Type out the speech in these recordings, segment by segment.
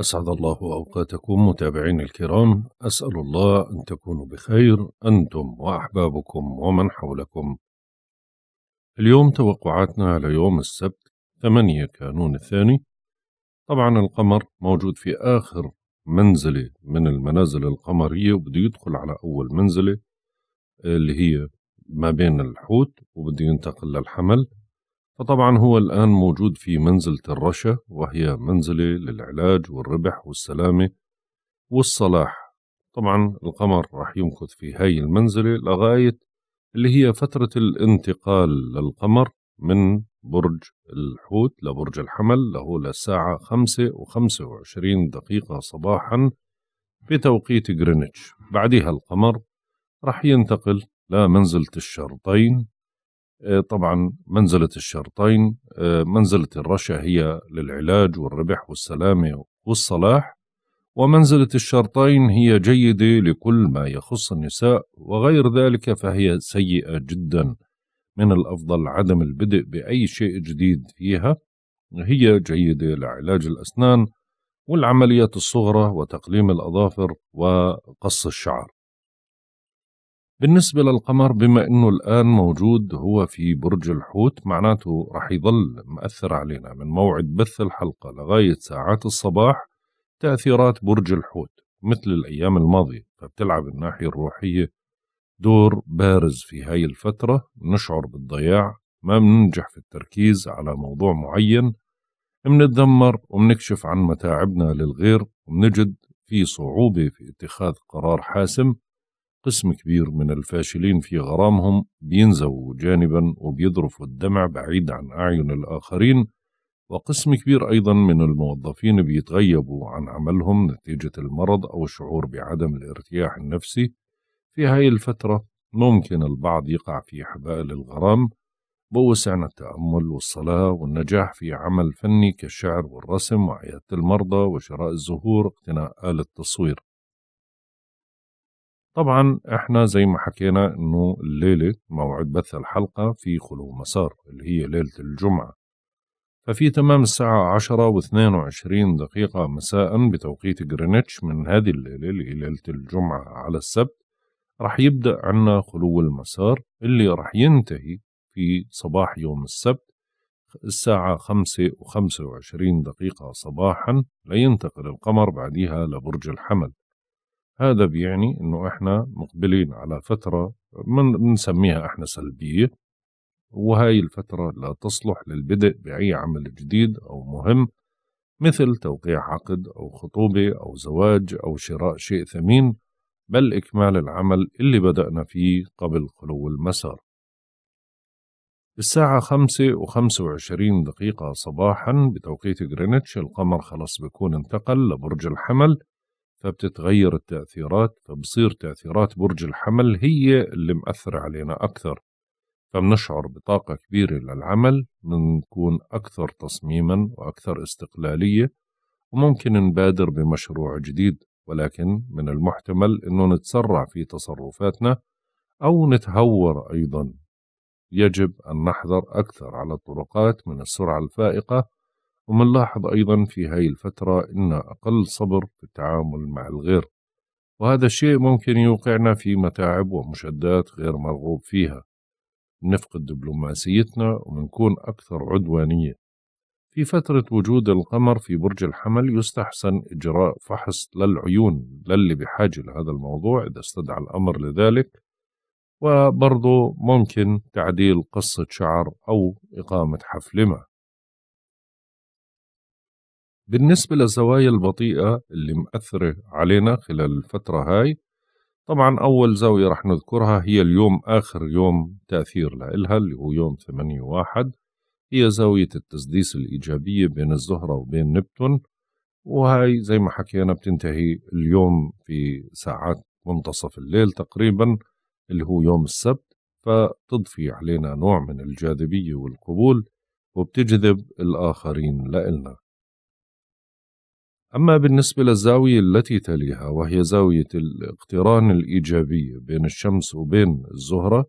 أسعد الله أوقاتكم متابعين الكرام أسأل الله أن تكونوا بخير أنتم وأحبابكم ومن حولكم اليوم توقعاتنا على يوم السبت 8 كانون الثاني طبعا القمر موجود في آخر منزلة من المنازل القمرية وبده يدخل على أول منزلة اللي هي ما بين الحوت وبده ينتقل للحمل فطبعا هو الآن موجود في منزلة الرشا وهي منزلة للعلاج والربح والسلامة والصلاح طبعا القمر راح يمكث في هاي المنزلة لغاية اللي هي فترة الانتقال للقمر من برج الحوت لبرج الحمل له للساعة خمسة وخمسة وعشرين دقيقة صباحا بتوقيت غرينتش بعدها القمر رح ينتقل لمنزلة الشرطين آه، طبعا منزلة الشرطين آه، منزلة الرشا هي للعلاج والربح والسلامة والصلاح ومنزلة الشرطين هي جيدة لكل ما يخص النساء وغير ذلك فهي سيئة جدا من الأفضل عدم البدء بأي شيء جديد فيها هي جيدة لعلاج الأسنان والعمليات الصغرى وتقليم الأظافر وقص الشعر بالنسبة للقمر بما أنه الآن موجود هو في برج الحوت معناته رح يظل مأثر علينا من موعد بث الحلقة لغاية ساعات الصباح تأثيرات برج الحوت مثل الأيام الماضية فبتلعب الناحية الروحية دور بارز في هاي الفترة نشعر بالضياع ما بننجح في التركيز على موضوع معين منتذمر ومنكشف عن متاعبنا للغير ومنجد في صعوبة في اتخاذ قرار حاسم قسم كبير من الفاشلين في غرامهم بينزووا جانبا وبيضرفوا الدمع بعيد عن أعين الآخرين وقسم كبير أيضا من الموظفين بيتغيبوا عن عملهم نتيجة المرض أو الشعور بعدم الارتياح النفسي في هاي الفترة ممكن البعض يقع في حبائل الغرام بوسعنا التأمل والصلاة والنجاح في عمل فني كالشعر والرسم وعيادة المرضى وشراء الزهور واقتناء آلة التصوير طبعا احنا زي ما حكينا انه الليله موعد بث الحلقه في خلو مسار اللي هي ليله الجمعه ففي تمام الساعة عشرة واثنين وعشرين دقيقة مساء بتوقيت جرينتش من هذه الليلة ليلة الجمعة على السبت رح يبدأ عنا خلو المسار اللي رح ينتهي في صباح يوم السبت الساعة خمسة وخمسة وعشرين دقيقة صباحا لينتقل القمر بعديها لبرج الحمل هذا بيعني انه احنا مقبلين على فتره من بنسميها احنا سلبيه وهاي الفتره لا تصلح للبدء باي عمل جديد او مهم مثل توقيع عقد او خطوبه او زواج او شراء شيء ثمين بل اكمال العمل اللي بدانا فيه قبل خلو المسار الساعة خمسة وخمسة وعشرين دقيقة صباحا بتوقيت غرينتش القمر خلاص بيكون انتقل لبرج الحمل فبتتغير التأثيرات فبصير تأثيرات برج الحمل هي اللي مأثرة علينا أكثر فبنشعر بطاقة كبيرة للعمل بنكون أكثر تصميما وأكثر استقلالية وممكن نبادر بمشروع جديد ولكن من المحتمل أنه نتسرع في تصرفاتنا أو نتهور أيضا يجب أن نحذر أكثر على الطرقات من السرعة الفائقة ومنلاحظ أيضا في هاي الفترة إن أقل صبر في التعامل مع الغير وهذا الشيء ممكن يوقعنا في متاعب ومشدات غير مرغوب فيها نفقد دبلوماسيتنا ونكون أكثر عدوانية في فترة وجود القمر في برج الحمل يستحسن إجراء فحص للعيون للي بحاجة لهذا الموضوع إذا استدعى الأمر لذلك وبرضه ممكن تعديل قصة شعر أو إقامة ما بالنسبة للزوايا البطيئة اللي مأثرة علينا خلال الفترة هاي طبعا أول زاوية رح نذكرها هي اليوم آخر يوم تأثير لإلها اللي هو يوم 8 واحد هي زاوية التسديس الإيجابية بين الزهرة وبين نبتون وهي زي ما حكينا بتنتهي اليوم في ساعات منتصف الليل تقريبا اللي هو يوم السبت فتضفي علينا نوع من الجاذبية والقبول وبتجذب الآخرين لإلنا أما بالنسبة للزاوية التي تليها وهي زاوية الاقتران الإيجابية بين الشمس وبين الزهرة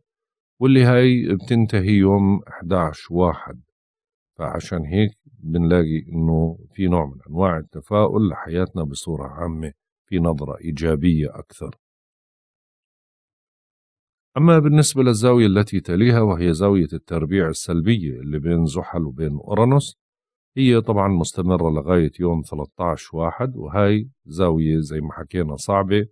واللي هاي بتنتهي يوم 11 واحد فعشان هيك بنلاقي إنه في نوع من أنواع التفاؤل لحياتنا بصورة عامة في نظرة إيجابية أكثر أما بالنسبة للزاوية التي تليها وهي زاوية التربيع السلبية اللي بين زحل وبين أورانوس هي طبعا مستمرة لغاية يوم 13 واحد وهاي زاوية زي ما حكينا صعبة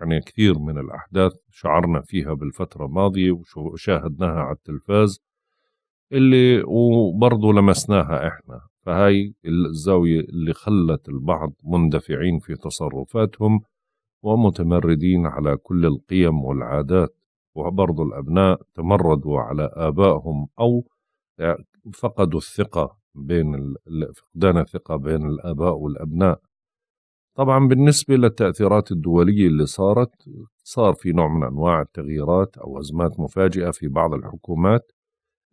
يعني كثير من الأحداث شعرنا فيها بالفترة الماضية وشاهدناها على التلفاز اللي وبرضه لمسناها إحنا فهاي الزاوية اللي خلت البعض مندفعين في تصرفاتهم ومتمردين على كل القيم والعادات وبرضه الأبناء تمردوا على آبائهم أو فقدوا الثقة بين فقدان الثقة بين الآباء والأبناء طبعا بالنسبة للتأثيرات الدولية اللي صارت صار في نوع من أنواع التغييرات أو أزمات مفاجئة في بعض الحكومات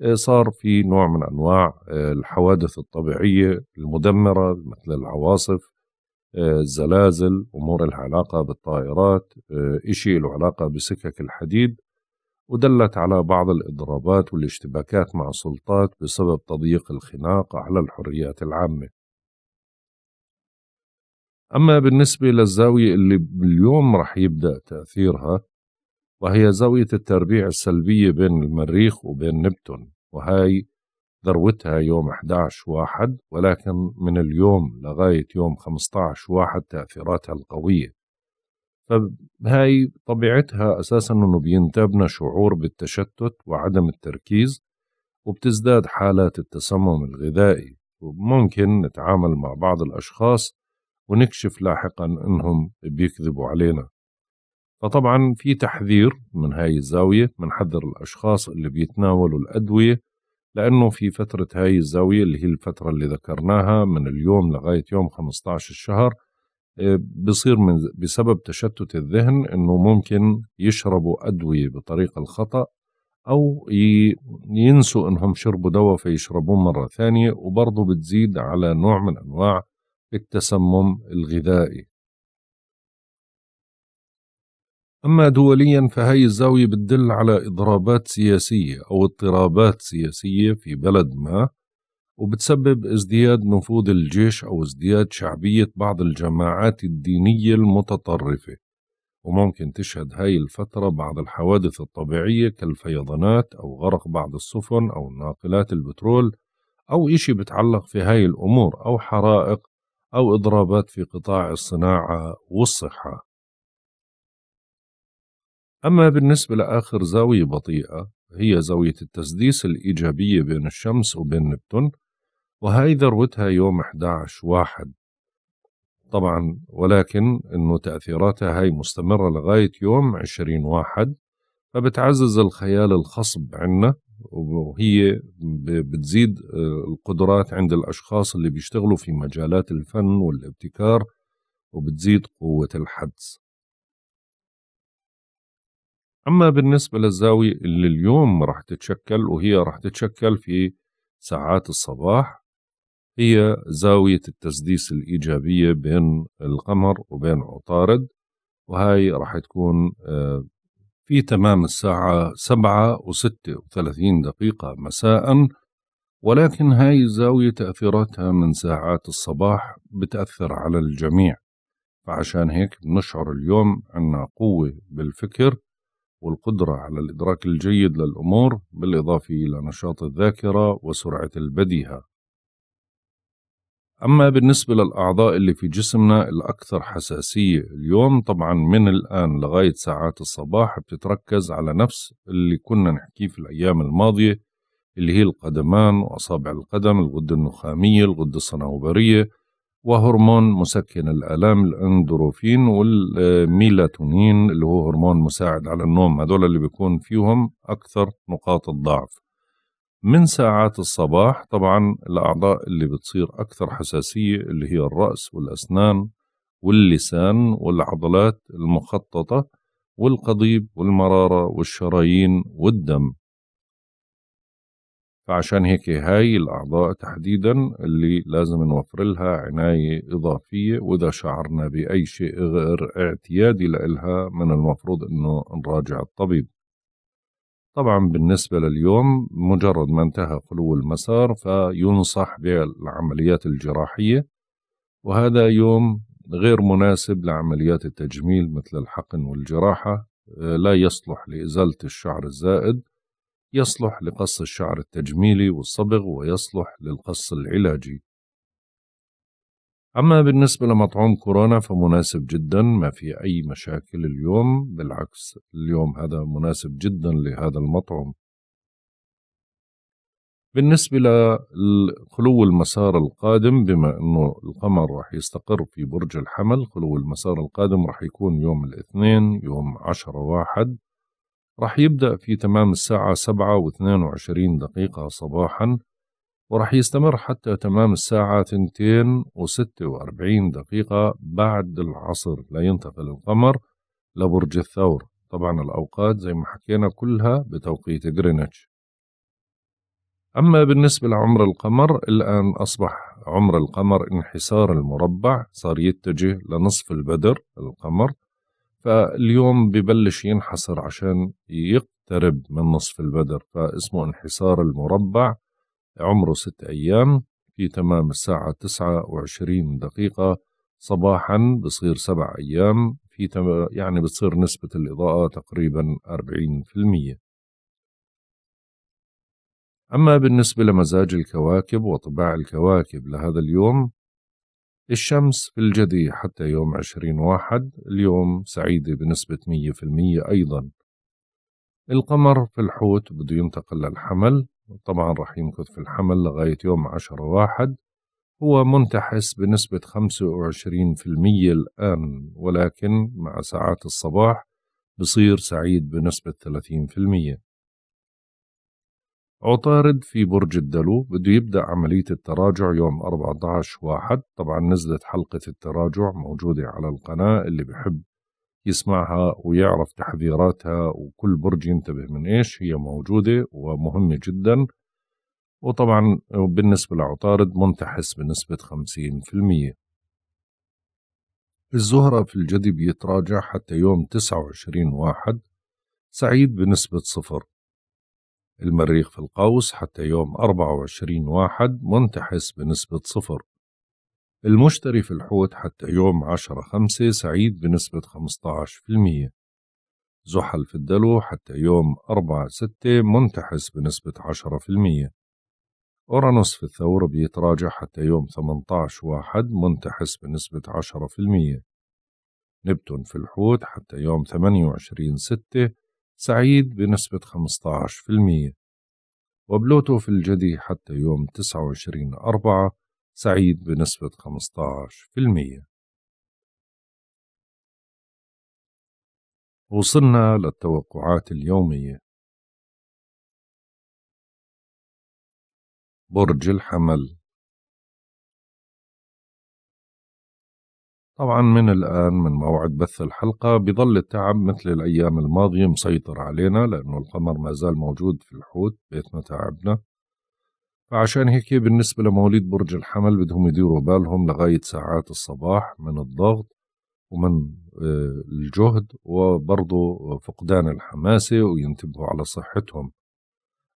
آه، صار في نوع من أنواع آه، الحوادث الطبيعية المدمرة مثل العواصف آه، الزلازل أمور العلاقة بالطائرات إشي له علاقة بسكك الحديد ودلت على بعض الإضرابات والاشتباكات مع السلطات بسبب تضييق الخناق على الحريات العامة أما بالنسبة للزاوية اللي اليوم رح يبدأ تأثيرها وهي زاوية التربيع السلبية بين المريخ وبين نبتون وهي ذروتها يوم 11 واحد ولكن من اليوم لغاية يوم 15 واحد تأثيراتها القوية فهاي طبيعتها أساسا أنه بينتابنا شعور بالتشتت وعدم التركيز وبتزداد حالات التسمم الغذائي وممكن نتعامل مع بعض الأشخاص ونكشف لاحقا أنهم بيكذبوا علينا فطبعا في تحذير من هاي الزاوية بنحذر الأشخاص اللي بيتناولوا الأدوية لأنه في فترة هاي الزاوية اللي هي الفترة اللي ذكرناها من اليوم لغاية يوم 15 الشهر بصير من بسبب تشتت الذهن انه ممكن يشربوا ادويه بطريقه الخطا او ينسوا انهم شربوا دواء فيشربوه مره ثانيه وبرضه بتزيد على نوع من انواع التسمم الغذائي أما دوليا فهي الزاوية بتدل على إضرابات سياسية أو اضطرابات سياسية في بلد ما وبتسبب ازدياد نفوذ الجيش أو ازدياد شعبية بعض الجماعات الدينية المتطرفة وممكن تشهد هاي الفترة بعض الحوادث الطبيعية كالفيضانات أو غرق بعض السفن أو ناقلات البترول أو إشي بتعلق في هاي الأمور أو حرائق أو إضرابات في قطاع الصناعة والصحة أما بالنسبة لآخر زاوية بطيئة هي زاوية التسديس الإيجابية بين الشمس وبين نبتون وهي ذروتها يوم 11 واحد طبعا ولكن انه تأثيراتها هاي مستمرة لغاية يوم 20 واحد فبتعزز الخيال الخصب عنا وهي بتزيد آه، القدرات عند الأشخاص اللي بيشتغلوا في مجالات الفن والابتكار وبتزيد قوة الحدس أما بالنسبة للزاوية اللي اليوم راح تتشكل وهي راح تتشكل في ساعات الصباح هي زاوية التسديس الإيجابية بين القمر وبين عطارد وهاي راح تكون آه، في تمام الساعة سبعة وستة وثلاثين دقيقة مساء ولكن هاي الزاوية تأثيراتها من ساعات الصباح بتأثر على الجميع فعشان هيك بنشعر اليوم عنا قوة بالفكر والقدرة على الإدراك الجيد للأمور بالإضافة إلى نشاط الذاكرة وسرعة البديهة أما بالنسبة للأعضاء اللي في جسمنا الأكثر حساسية اليوم طبعا من الآن لغاية ساعات الصباح بتتركز على نفس اللي كنا نحكيه في الأيام الماضية اللي هي القدمان وأصابع القدم الغدة النخامية الغدة الصنوبرية وهرمون مسكن الآلام الأندروفين والميلاتونين اللي هو هرمون مساعد على النوم هذول اللي بيكون فيهم أكثر نقاط الضعف من ساعات الصباح طبعا الأعضاء اللي بتصير أكثر حساسية اللي هي الرأس والأسنان واللسان والعضلات المخططة والقضيب والمرارة والشرايين والدم فعشان هيك هاي الأعضاء تحديدا اللي لازم نوفر لها عناية إضافية وإذا شعرنا بأي شيء غير اعتيادي لإلها من المفروض إنه نراجع الطبيب طبعا بالنسبة لليوم مجرد ما انتهى خلو المسار فينصح بالعمليات الجراحية وهذا يوم غير مناسب لعمليات التجميل مثل الحقن والجراحة آه، لا يصلح لإزالة الشعر الزائد يصلح لقص الشعر التجميلي والصبغ ويصلح للقص العلاجي أما بالنسبة لمطعوم كورونا فمناسب جدا ما في أي مشاكل اليوم بالعكس اليوم هذا مناسب جدا لهذا المطعم بالنسبة لخلو المسار القادم بما أنه القمر رح يستقر في برج الحمل خلو المسار القادم رح يكون يوم الاثنين يوم عشرة واحد رح يبدأ في تمام الساعة سبعة واثنين وعشرين دقيقة صباحاً وراح يستمر حتى تمام الساعة 2 دقيقة بعد العصر لينتقل القمر لبرج الثور طبعا الأوقات زي ما حكينا كلها بتوقيت جرينتش أما بالنسبة لعمر القمر الآن أصبح عمر القمر انحسار المربع صار يتجه لنصف البدر القمر فاليوم ببلش ينحسر عشان يقترب من نصف البدر فاسمه انحسار المربع عمره ست أيام في تمام الساعة تسعة وعشرين دقيقة صباحا بصير سبع أيام في تم... يعني بتصير نسبة الإضاءة تقريبا أربعين في المية أما بالنسبة لمزاج الكواكب وطباع الكواكب لهذا اليوم الشمس في الجدي حتى يوم عشرين واحد اليوم سعيدة بنسبة مية في المية أيضا القمر في الحوت بده ينتقل للحمل طبعا راح يمكث في الحمل لغاية يوم عشر واحد هو منتحس بنسبة 25% الآن ولكن مع ساعات الصباح بصير سعيد بنسبة 30% عطارد في برج الدلو بده يبدأ عملية التراجع يوم 14 واحد طبعا نزلت حلقة التراجع موجودة على القناة اللي بحب يسمعها ويعرف تحذيراتها وكل برج ينتبه من إيش هي موجودة ومهمة جدا وطبعا بالنسبة لعطارد منتحس بنسبة 50% الزهرة في الجدي بيتراجع حتى يوم 29 واحد سعيد بنسبة صفر المريخ في القوس حتى يوم 24 واحد منتحس بنسبة صفر المشتري في الحوت حتى يوم 10 خمسة سعيد بنسبة 15% زحل في الدلو حتى يوم 4 ستة منتحس بنسبة 10% أورانوس في الثور بيتراجع حتى يوم 18 واحد منتحس بنسبة 10% نبتون في الحوت حتى يوم 28 ستة سعيد بنسبة 15% وبلوتو في الجدي حتى يوم 29 أربعة سعيد بنسبة 15% وصلنا للتوقعات اليومية برج الحمل طبعا من الآن من موعد بث الحلقة بظل التعب مثل الأيام الماضية مسيطر علينا لأنه القمر ما زال موجود في الحوت بيتنا تعبنا فعشان هيك بالنسبة لمواليد برج الحمل بدهم يديروا بالهم لغاية ساعات الصباح من الضغط ومن آه، الجهد وبرضه فقدان الحماسة وينتبهوا على صحتهم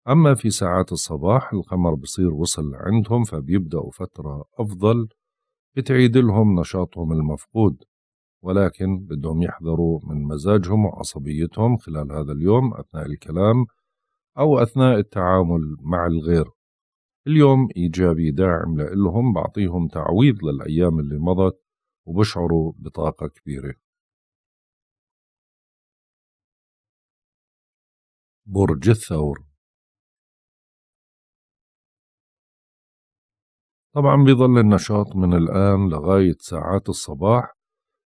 أما في ساعات الصباح القمر بصير وصل عندهم فبيبدأوا فترة أفضل بتعيد لهم نشاطهم المفقود ولكن بدهم يحذروا من مزاجهم وعصبيتهم خلال هذا اليوم أثناء الكلام أو أثناء التعامل مع الغير اليوم إيجابي داعم لإلهم بعطيهم تعويض للأيام اللي مضت وبشعروا بطاقة كبيرة برج الثور طبعا بيظل النشاط من الآن لغاية ساعات الصباح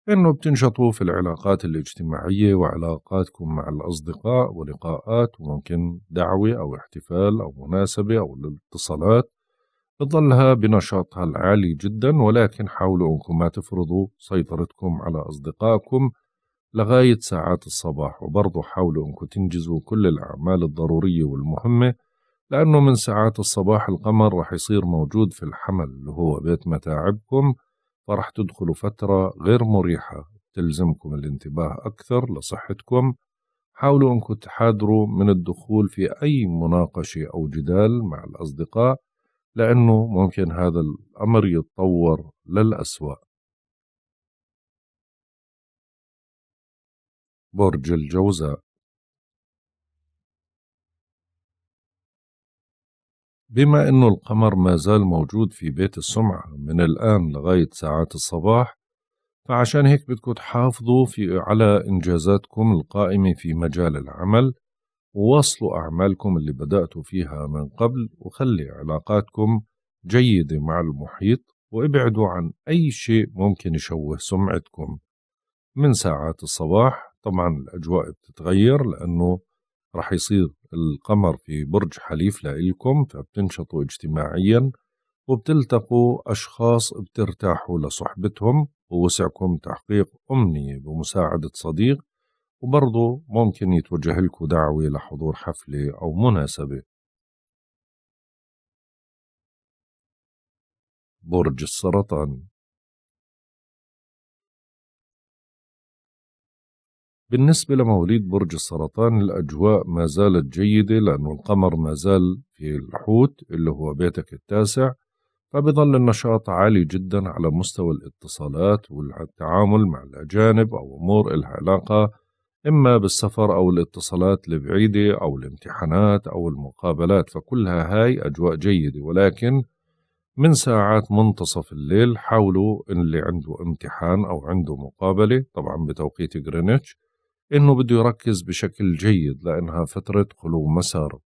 أنه بتنشطوا في العلاقات الاجتماعية وعلاقاتكم مع الأصدقاء ولقاءات وممكن دعوة أو احتفال أو مناسبة أو الاتصالات بظلها بنشاطها العالي جدا ولكن حاولوا أنكم ما تفرضوا سيطرتكم على أصدقائكم لغاية ساعات الصباح وبرضه حاولوا أنكم تنجزوا كل الأعمال الضرورية والمهمة لأنه من ساعات الصباح القمر رح يصير موجود في الحمل اللي هو بيت متاعبكم فرح تدخلوا فترة غير مريحة تلزمكم الانتباه أكثر لصحتكم حاولوا أنكم تحاذروا من الدخول في أي مناقشة أو جدال مع الأصدقاء لأنه ممكن هذا الأمر يتطور للأسوأ برج الجوزاء بما أنه القمر ما زال موجود في بيت السمعة من الآن لغاية ساعات الصباح فعشان هيك بدكم تحافظوا في على إنجازاتكم القائمة في مجال العمل وواصلوا أعمالكم اللي بدأتوا فيها من قبل وخلي علاقاتكم جيدة مع المحيط وابعدوا عن أي شيء ممكن يشوه سمعتكم من ساعات الصباح طبعا الأجواء بتتغير لأنه رح يصير القمر في برج حليف لإلكم فبتنشطوا اجتماعيا وبتلتقوا أشخاص بترتاحوا لصحبتهم ووسعكم تحقيق أمنية بمساعدة صديق وبرضه ممكن يتوجه لكم دعوة لحضور حفلة أو مناسبة برج السرطان بالنسبة لمواليد برج السرطان الأجواء ما زالت جيدة لأنه القمر ما زال في الحوت اللي هو بيتك التاسع فبظل النشاط عالي جدا على مستوى الاتصالات والتعامل مع الأجانب أو أمور إلها علاقة إما بالسفر أو الاتصالات البعيدة أو الامتحانات أو المقابلات فكلها هاي أجواء جيدة ولكن من ساعات منتصف الليل حاولوا اللي عنده امتحان أو عنده مقابلة طبعا بتوقيت جرينتش إنه بده يركز بشكل جيد لأنها فترة خلو مسار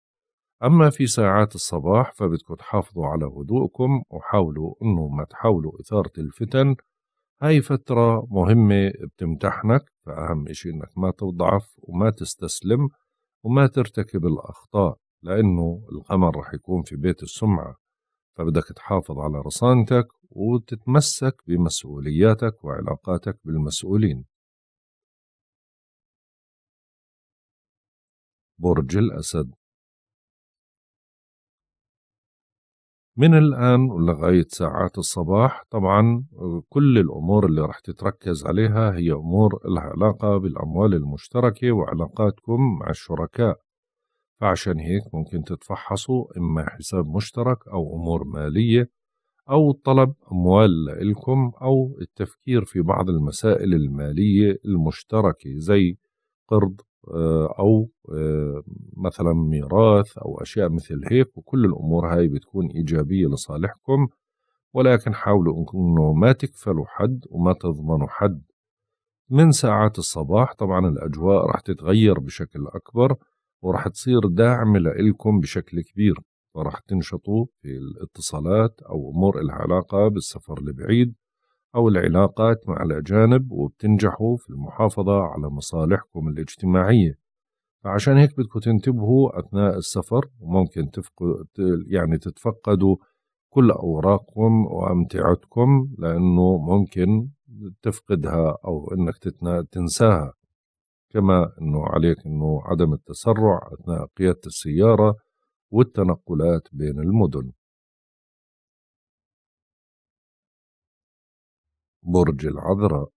أما في ساعات الصباح فبدكم تحافظوا على هدوءكم وحاولوا إنه ما تحاولوا إثارة الفتن هاي فترة مهمة بتمتحنك فأهم إشي إنك ما تضعف وما تستسلم وما ترتكب الأخطاء لأنه القمر رح يكون في بيت السمعة فبدك تحافظ على رصانتك وتتمسك بمسؤولياتك وعلاقاتك بالمسؤولين برج الأسد من الآن لغاية ساعات الصباح طبعا كل الأمور اللي رح تتركز عليها هي أمور لها علاقة بالأموال المشتركة وعلاقاتكم مع الشركاء فعشان هيك ممكن تتفحصوا إما حساب مشترك أو أمور مالية أو طلب أموال لإلكم أو التفكير في بعض المسائل المالية المشتركة زي قرض آه، او آه، مثلا ميراث او اشياء مثل هيك وكل الامور هاي بتكون ايجابيه لصالحكم ولكن حاولوا انه ما تكفلوا حد وما تضمنوا حد من ساعات الصباح طبعا الاجواء راح تتغير بشكل اكبر وراح تصير داعمه لإلكم بشكل كبير وراح تنشطوا في الاتصالات او امور العلاقه بالسفر البعيد أو العلاقات مع الأجانب وبتنجحوا في المحافظة على مصالحكم الاجتماعية فعشان هيك بدكم تنتبهوا أثناء السفر وممكن تفقد يعني تتفقدوا كل أوراقكم وأمتعتكم لأنه ممكن تفقدها أو أنك تنساها كما أنه عليك أنه عدم التسرع أثناء قيادة السيارة والتنقلات بين المدن برج العذراء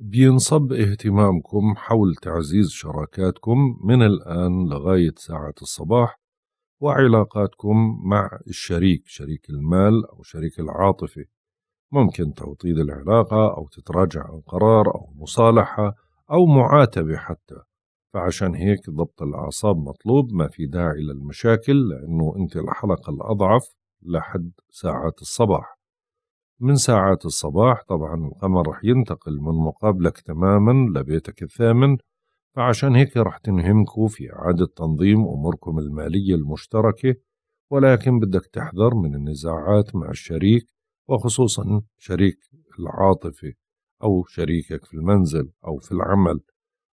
بينصب اهتمامكم حول تعزيز شراكاتكم من الآن لغاية ساعة الصباح وعلاقاتكم مع الشريك شريك المال أو شريك العاطفة ممكن توطيد العلاقة أو تتراجع عن قرار أو مصالحة أو معاتبة حتى فعشان هيك ضبط الأعصاب مطلوب ما في داعي للمشاكل لأنه أنت الحلقة الأضعف لحد ساعات الصباح من ساعات الصباح طبعا القمر رح ينتقل من مقابلك تماما لبيتك الثامن فعشان هيك رح تنهمكوا في إعادة تنظيم أموركم المالية المشتركة ولكن بدك تحذر من النزاعات مع الشريك وخصوصا شريك العاطفة أو شريكك في المنزل أو في العمل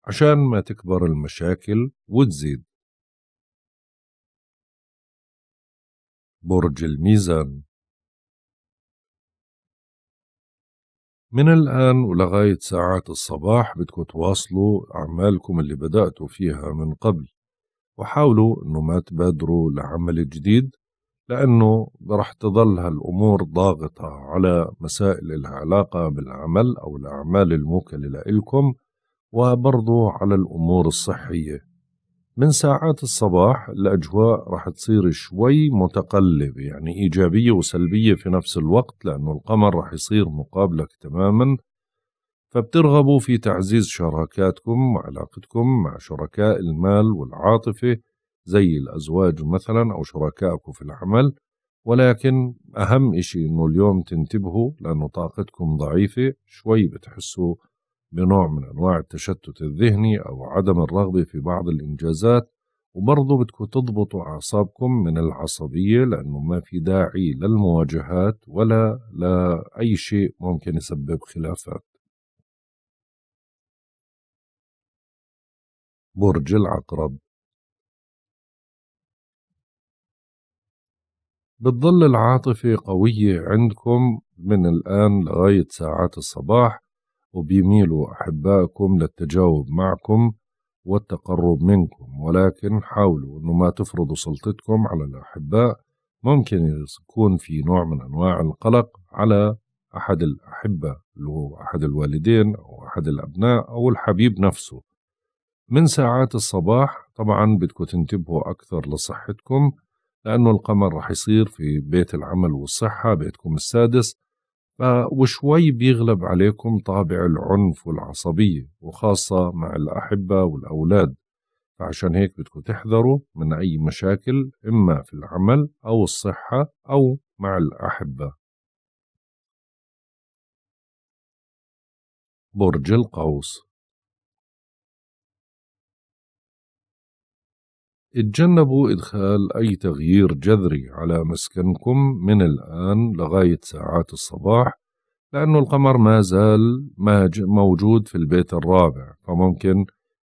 عشان ما تكبر المشاكل وتزيد برج الميزان من الآن ولغاية ساعات الصباح بدكم تواصلوا أعمالكم اللي بدأتوا فيها من قبل وحاولوا أنه ما تبادروا لعمل جديد لأنه رح تظل هالأمور ضاغطة على مسائل لها علاقة بالعمل أو الأعمال الموكلة لإلكم وبرضو على الأمور الصحية من ساعات الصباح الأجواء راح تصير شوي متقلبة يعني إيجابية وسلبية في نفس الوقت لأنه القمر راح يصير مقابلك تماما فبترغبوا في تعزيز شراكاتكم وعلاقتكم مع شركاء المال والعاطفة زي الأزواج مثلا أو شركائكم في العمل ولكن أهم إشي إنه اليوم تنتبهوا لأنه طاقتكم ضعيفة شوي بتحسوا بنوع من أنواع التشتت الذهني أو عدم الرغبة في بعض الإنجازات وبرضه بدكم تضبطوا أعصابكم من العصبية لأنه ما في داعي للمواجهات ولا لأي شيء ممكن يسبب خلافات برج العقرب بتظل العاطفة قوية عندكم من الآن لغاية ساعات الصباح وبيميلوا أحبائكم للتجاوب معكم والتقرب منكم ولكن حاولوا أنه ما تفرضوا سلطتكم على الأحباء ممكن يكون في نوع من أنواع القلق على أحد الأحبة اللي هو أحد الوالدين أو أحد الأبناء أو الحبيب نفسه من ساعات الصباح طبعا بدكم تنتبهوا أكثر لصحتكم لأنه القمر رح يصير في بيت العمل والصحة بيتكم السادس وشوي بيغلب عليكم طابع العنف والعصبية وخاصة مع الأحبة والأولاد فعشان هيك بدكم تحذروا من أي مشاكل إما في العمل أو الصحة أو مع الأحبة برج القوس اتجنبوا إدخال أي تغيير جذري على مسكنكم من الآن لغاية ساعات الصباح لأنه القمر ما زال موجود في البيت الرابع فممكن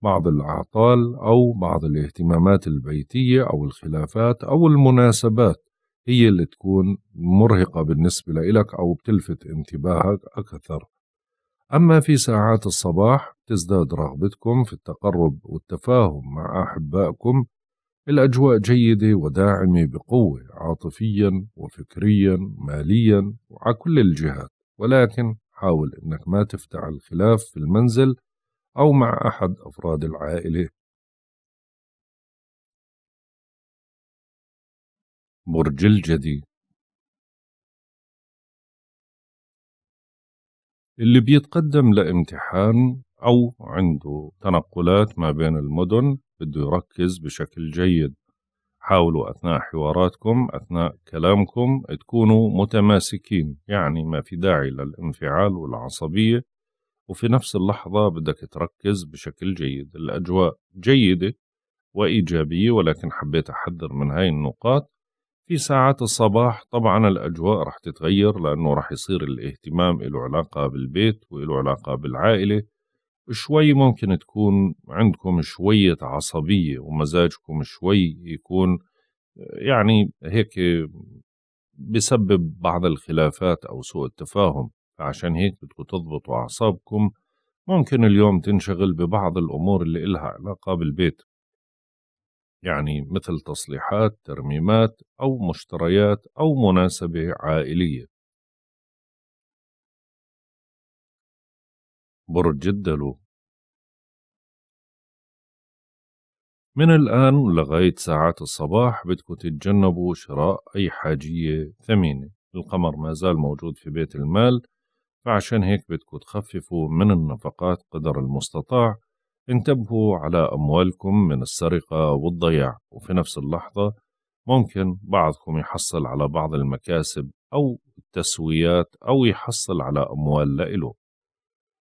بعض الأعطال أو بعض الاهتمامات البيتية أو الخلافات أو المناسبات هي اللي تكون مرهقة بالنسبة لإلك أو بتلفت انتباهك أكثر أما في ساعات الصباح تزداد رغبتكم في التقرب والتفاهم مع أحبائكم الأجواء جيدة وداعمة بقوة عاطفيا وفكريا ماليا وعلى كل الجهات ولكن حاول أنك ما تفتح الخلاف في المنزل أو مع أحد أفراد العائلة برج الجدي اللي بيتقدم لامتحان أو عنده تنقلات ما بين المدن بده يركز بشكل جيد حاولوا أثناء حواراتكم أثناء كلامكم تكونوا متماسكين يعني ما في داعي للانفعال والعصبية وفي نفس اللحظة بدك تركز بشكل جيد الأجواء جيدة وإيجابية ولكن حبيت أحذر من هاي النقاط في ساعات الصباح طبعا الأجواء رح تتغير لأنه رح يصير الاهتمام له علاقة بالبيت وله علاقة بالعائلة شوي ممكن تكون عندكم شوية عصبية ومزاجكم شوي يكون يعني هيك بسبب بعض الخلافات أو سوء التفاهم عشان هيك بدكم تضبطوا أعصابكم ممكن اليوم تنشغل ببعض الأمور اللي إلها علاقة بالبيت يعني مثل تصليحات ترميمات أو مشتريات أو مناسبة عائلية برج الدلو من الآن لغاية ساعات الصباح بدكم تتجنبوا شراء أي حاجية ثمينة القمر ما زال موجود في بيت المال فعشان هيك بدكم تخففوا من النفقات قدر المستطاع انتبهوا على أموالكم من السرقة والضياع وفي نفس اللحظة ممكن بعضكم يحصل على بعض المكاسب أو التسويات أو يحصل على أموال لإله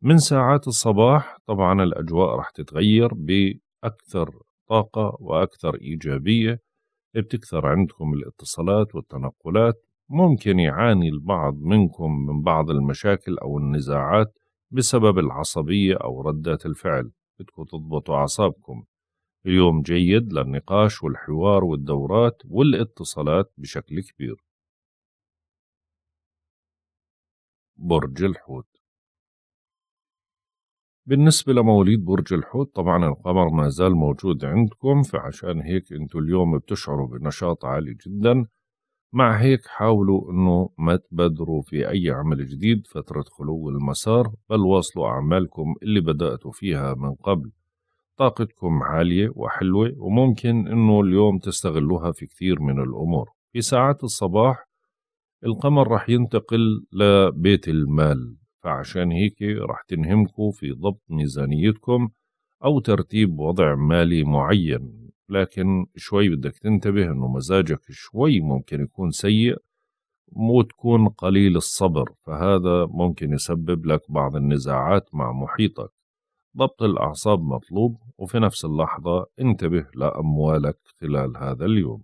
من ساعات الصباح طبعا الأجواء راح تتغير بأكثر طاقة وأكثر إيجابية بتكثر عندكم الاتصالات والتنقلات ممكن يعاني البعض منكم من بعض المشاكل أو النزاعات بسبب العصبية أو ردات الفعل بدكم تضبطوا أعصابكم اليوم جيد للنقاش والحوار والدورات والاتصالات بشكل كبير برج الحوت بالنسبة لمواليد برج الحوت طبعا القمر ما زال موجود عندكم فعشان هيك انتوا اليوم بتشعروا بنشاط عالي جدا مع هيك حاولوا انه ما تبادروا في اي عمل جديد فترة خلو المسار بل واصلوا اعمالكم اللي بدأتوا فيها من قبل طاقتكم عالية وحلوة وممكن انه اليوم تستغلوها في كثير من الامور في ساعات الصباح القمر رح ينتقل لبيت المال فعشان هيك رح تنهمكوا في ضبط ميزانيتكم أو ترتيب وضع مالي معين لكن شوي بدك تنتبه أنه مزاجك شوي ممكن يكون سيء وتكون قليل الصبر فهذا ممكن يسبب لك بعض النزاعات مع محيطك ضبط الأعصاب مطلوب وفي نفس اللحظة انتبه لأموالك خلال هذا اليوم